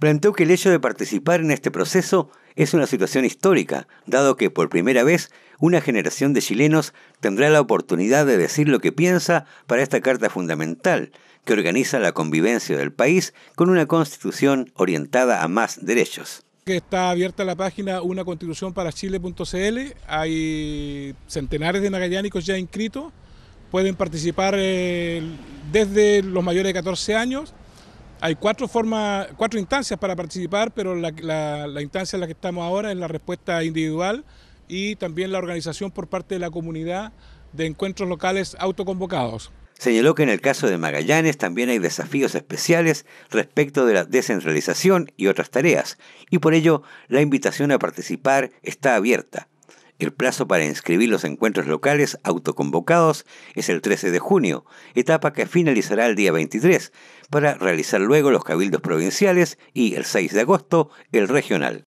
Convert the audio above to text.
planteó que el hecho de participar en este proceso es una situación histórica, dado que por primera vez una generación de chilenos tendrá la oportunidad de decir lo que piensa para esta Carta Fundamental, que organiza la convivencia del país con una constitución orientada a más derechos. Está abierta la página una constitución para chile.cl, hay centenares de magallánicos ya inscritos, pueden participar eh, desde los mayores de 14 años hay cuatro, formas, cuatro instancias para participar, pero la instancia en la que estamos ahora es la respuesta individual y también la organización por parte de la comunidad de encuentros locales autoconvocados. Señaló que en el caso de Magallanes también hay desafíos especiales respecto de la descentralización y otras tareas, y por ello la invitación a participar está abierta el plazo para inscribir los encuentros locales autoconvocados es el 13 de junio, etapa que finalizará el día 23, para realizar luego los cabildos provinciales y el 6 de agosto el regional.